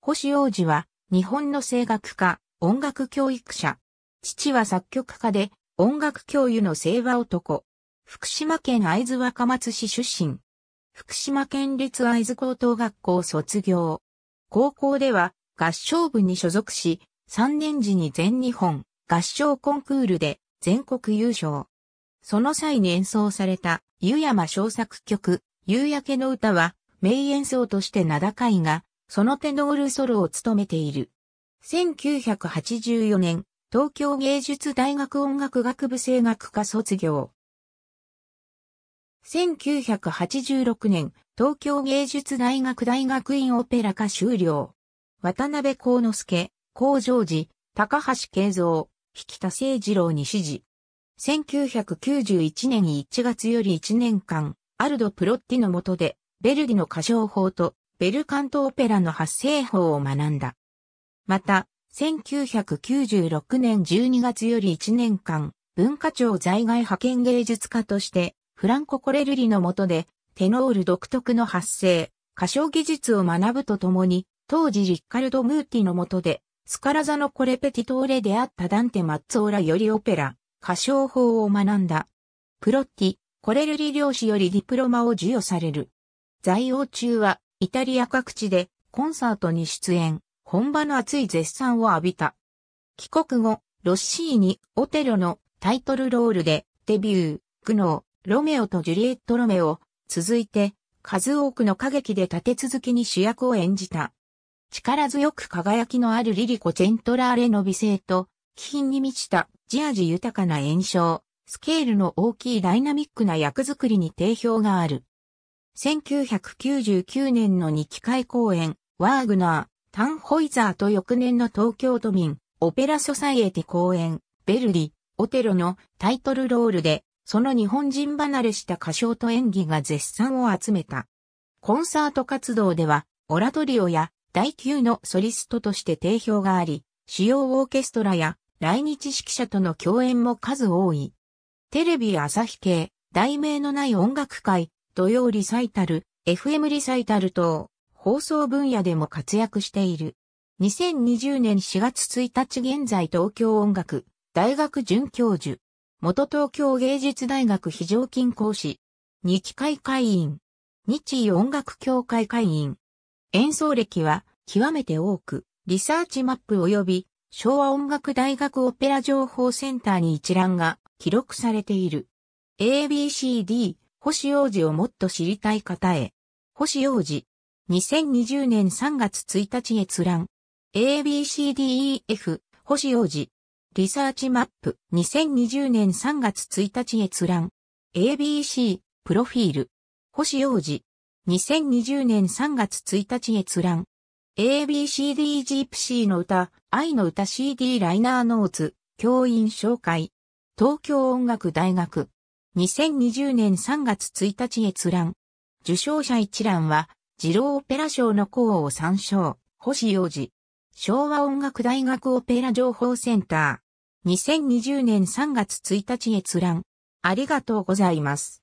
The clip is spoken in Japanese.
星王子は、日本の声楽家、音楽教育者。父は作曲家で、音楽教諭の清和男。福島県会津若松市出身。福島県立会津高等学校卒業。高校では、合唱部に所属し、3年時に全日本合唱コンクールで全国優勝。その際に演奏された、湯山小作曲、夕焼けの歌は、名演奏として名高いが、そのテノールソロを務めている。1984年、東京芸術大学音楽学部声楽科卒業。1986年、東京芸術大学大学院オペラ科修了。渡辺幸之助、工場寺、高橋慶三、引田聖二郎に指示。1991年1月より1年間、アルド・プロッティの下で、ベルディの歌唱法とベルカントオペラの発声法を学んだ。また、1996年12月より1年間、文化庁在外派遣芸術家として、フランコ・コレルリの下で、テノール独特の発声、歌唱技術を学ぶとともに、当時リッカルド・ムーティの下で、スカラザのコレペティトーレであったダンテ・マッツォーラよりオペラ、歌唱法を学んだ。プロッティ、コレルリ漁師よりディプロマを授与される。在王中は、イタリア各地でコンサートに出演、本場の熱い絶賛を浴びた。帰国後、ロッシーニ、オテロのタイトルロールでデビュー、苦悩、ロメオとジュリエット・ロメオ、続いて数多くの歌劇で立て続けに主役を演じた。力強く輝きのあるリリコ・チェントラーレの美声と、気品に満ちたジアジ豊かな演唱、スケールの大きいダイナミックな役作りに定評がある。1999年の2機会公演、ワーグナー、タンホイザーと翌年の東京都民、オペラソサイエティ公演、ベルリ、オテロのタイトルロールで、その日本人離れした歌唱と演技が絶賛を集めた。コンサート活動では、オラトリオや第9のソリストとして定評があり、主要オーケストラや来日指揮者との共演も数多い。テレビ朝日系、題名のない音楽会、土曜リサイタル、FM リサイタル等、放送分野でも活躍している。2020年4月1日現在東京音楽大学准教授。元東京芸術大学非常勤講師。日会会員。日医音楽協会会員。演奏歴は極めて多く、リサーチマップ及び昭和音楽大学オペラ情報センターに一覧が記録されている。ABCD 星王子をもっと知りたい方へ。星王子。2020年3月1日閲覧。ABCDEF、星王子。リサーチマップ。2020年3月1日閲覧。ABC、プロフィール。星王子。2020年3月1日閲覧。ABCD g p c の歌、愛の歌 CD ライナーノーツ、教員紹介。東京音楽大学。2020年3月1日閲覧。受賞者一覧は、二郎オペラ賞の候を参照、星洋二。昭和音楽大学オペラ情報センター。2020年3月1日閲覧。ありがとうございます。